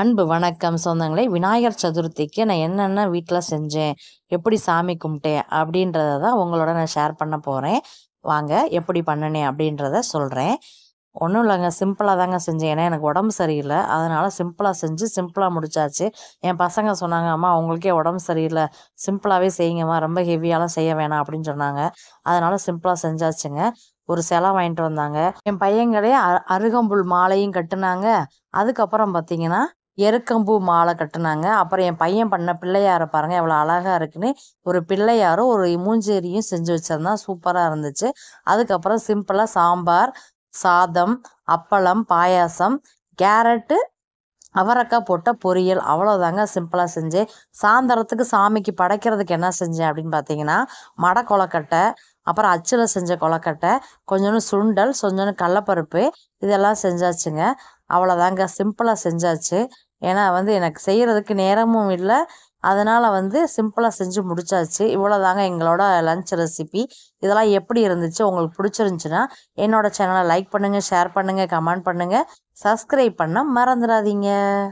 அன்பு வணக்கம் சொந்தங்களே விநாயகர் சதுர்த்திக்கு நான் என்னென்ன வீட்டில் செஞ்சேன் எப்படி சாமி கும்பிட்டேன் அப்படின்றத தான் உங்களோட நான் ஷேர் பண்ண போகிறேன் வாங்க எப்படி பண்ணினேன் அப்படின்றத சொல்கிறேன் ஒன்றும் இல்லைங்க சிம்பிளாக தாங்க செஞ்சேன் ஏன்னா எனக்கு உடம்பு சரியில்லை அதனால் சிம்பிளாக செஞ்சு சிம்பிளாக முடிச்சாச்சு என் பசங்க சொன்னாங்க அம்மா அவங்களுக்கே உடம்பு சரியில்லை சிம்பிளாகவே செய்யுங்கம்மா ரொம்ப ஹெவியாலாம் செய்ய வேணாம் அப்படின்னு சொன்னாங்க அதனால் சிம்பிளாக செஞ்சாச்சுங்க ஒரு சிலை வாங்கிட்டு வந்தாங்க என் பையங்களே அருகம்புல் மாலையும் கட்டினாங்க அதுக்கப்புறம் பார்த்தீங்கன்னா எருக்கம்பூ மாலை கட்டினாங்க அப்புறம் என் பையன் பண்ண பிள்ளையாரை பாருங்கள் எவ்வளோ அழகாக இருக்குன்னு ஒரு பிள்ளையாரும் ஒரு மூஞ்சேரியும் செஞ்சு வச்சிருந்தான் சூப்பராக இருந்துச்சு அதுக்கப்புறம் சிம்பிளாக சாம்பார் சாதம் அப்பளம் பாயாசம் கேரட்டு அவரக்காய் போட்ட பொரியல் அவ்வளோதாங்க சிம்பிளாக செஞ்சு சாயந்தரத்துக்கு சாமிக்கு படைக்கிறதுக்கு என்ன செஞ்சேன் அப்படின்னு பார்த்தீங்கன்னா மடை கொலக்கட்டை அப்புறம் அச்சில் செஞ்ச கொலக்கட்டை கொஞ்சோண்டு சுண்டல் கொஞ்சோண்டு கடலப்பருப்பு இதெல்லாம் செஞ்சாச்சுங்க அவ்வளோதாங்க சிம்பிளாக செஞ்சாச்சு ஏன்னா வந்து எனக்கு செய்கிறதுக்கு நேரமும் இல்லை அதனால் வந்து சிம்பிளாக செஞ்சு முடிச்சாச்சு இவ்வளோ தாங்க எங்களோட லஞ்ச் ரெசிபி இதெல்லாம் எப்படி இருந்துச்சு உங்களுக்கு பிடிச்சிருந்துச்சுன்னா என்னோடய சேனலை லைக் பண்ணுங்கள் ஷேர் பண்ணுங்கள் கமெண்ட் பண்ணுங்கள் சப்ஸ்கிரைப் பண்ண மறந்துடாதீங்க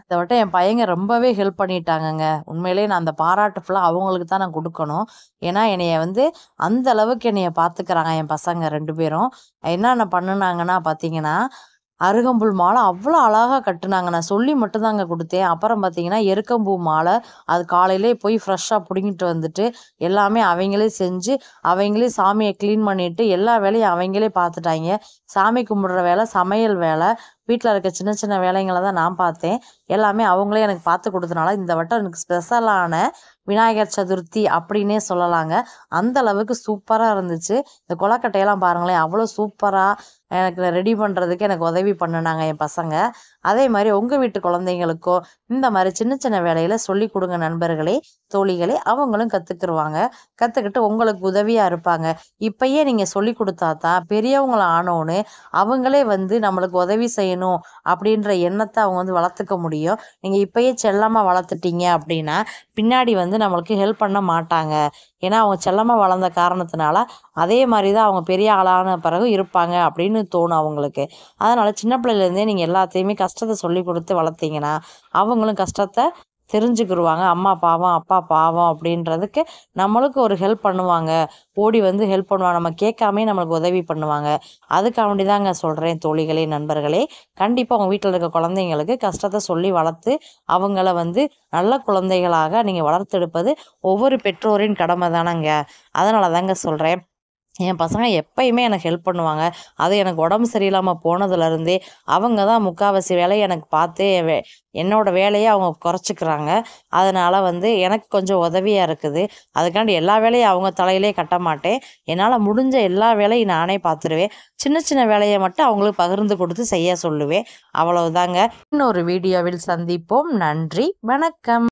இதை விட்ட என் பையங்க ரொம்பவே ஹெல்ப் பண்ணிட்டாங்கங்க உண்மையிலேயே நான் அந்த பாராட்டு ஃபுல்லாக அவங்களுக்கு தான் நான் கொடுக்கணும் ஏன்னா என்னைய வந்து அந்த அளவுக்கு என்னைய பார்த்துக்கிறாங்க என் பசங்க ரெண்டு பேரும் என்னென்ன பண்ணுனாங்கன்னா பார்த்தீங்கன்னா அருகம்புல் மாலை அவ்வளோ அழகாக கட்டுனாங்க நான் சொல்லி மட்டும்தாங்க கொடுத்தேன் அப்புறம் பார்த்தீங்கன்னா எருக்கம்பூ மாலை அது காலையிலே போய் ஃப்ரெஷ்ஷாக பிடுங்கிட்டு வந்துட்டு எல்லாமே அவங்களே செஞ்சு அவங்களே சாமியை க்ளீன் பண்ணிவிட்டு எல்லா வேலையும் அவங்களே பார்த்துட்டாங்க சாமி கும்பிடுற வேலை சமையல் வேலை வீட்டில் இருக்க சின்ன சின்ன வேலைங்களை தான் நான் பார்த்தேன் எல்லாமே அவங்களே எனக்கு பார்த்து கொடுத்தனால இந்த வட்டம் எனக்கு ஸ்பெஷலான விநாயகர் சதுர்த்தி அப்படின்னே சொல்லலாங்க அந்த அளவுக்கு சூப்பராக இருந்துச்சு இந்த கொலக்கட்டையெல்லாம் பாருங்களேன் அவ்வளோ சூப்பராக எனக்கு ரெடி பண்ணுறதுக்கு எனக்கு உதவி பண்ணினாங்க என் பசங்க அதே மாதிரி உங்கள் வீட்டு குழந்தைங்களுக்கோ இந்த மாதிரி சின்ன சின்ன வேலையில் சொல்லி கொடுங்க நண்பர்களே தோழிகளே அவங்களும் கற்றுக்குருவாங்க கற்றுக்கிட்டு உங்களுக்கு உதவியாக இருப்பாங்க இப்பயே நீங்கள் சொல்லி கொடுத்தா தான் பெரியவங்கள ஆனோன்னு அவங்களே வந்து நம்மளுக்கு உதவி செய்யணும் அப்படின்ற எண்ணத்தை அவங்க வந்து வளர்த்துக்க முடியும் நீங்கள் இப்பயே செல்லமாக வளர்த்துட்டீங்க அப்படின்னா பின்னாடி வந்து நம்மளுக்கு ஹெல்ப் பண்ண மாட்டாங்க ஏன்னா அவங்க செல்லமாக வளர்ந்த காரணத்தினால அதே மாதிரி தான் அவங்க பெரிய ஆளான பிறகு இருப்பாங்க அப்படின்னு தோணும் அவங்களுக்கு அதனால் சின்ன பிள்ளையிலேருந்தே நீங்கள் எல்லாத்தையுமே கஷ்டத்தை சொல்லி கொடுத்து வளர்த்தீங்கன்னா அவங்களும் கஷ்டத்தை தெரிஞ்சுக்கிடுவாங்க அம்மா பாவம் அப்பா பாவம் அப்படின்றதுக்கு நம்மளுக்கு ஒரு ஹெல்ப் பண்ணுவாங்க ஓடி வந்து ஹெல்ப் பண்ணுவாங்க நம்ம கேட்காமே நம்மளுக்கு உதவி பண்ணுவாங்க அதுக்காண்டி தாங்க சொல்கிறேன் தோழிகளே நண்பர்களே கண்டிப்பாக உங்கள் வீட்டில் இருக்க குழந்தைங்களுக்கு கஷ்டத்தை சொல்லி வளர்த்து அவங்கள வந்து நல்ல குழந்தைகளாக நீங்கள் வளர்த்தெடுப்பது ஒவ்வொரு பெற்றோரின் கடமை தானங்க அதனால தாங்க சொல்கிறேன் என் பசங்க எப்பயுமே எனக்கு ஹெல்ப் பண்ணுவாங்க அது எனக்கு உடம்பு சரியில்லாமல் போனதுலேருந்தே அவங்க தான் முக்கால்வாசி வேலையை எனக்கு பார்த்து என்னோடய வேலையை அவங்க குறைச்சிக்கிறாங்க அதனால் வந்து எனக்கு கொஞ்சம் உதவியாக இருக்குது அதுக்காண்டி எல்லா வேலையும் அவங்க தலையிலே கட்ட மாட்டேன் என்னால் முடிஞ்ச எல்லா வேலையும் நானே பார்த்துருவேன் சின்ன சின்ன வேலையை மட்டும் அவங்களுக்கு பகிர்ந்து கொடுத்து செய்ய சொல்லுவேன் அவ்வளவுதாங்க இன்னொரு வீடியோவில் சந்திப்போம் நன்றி வணக்கம்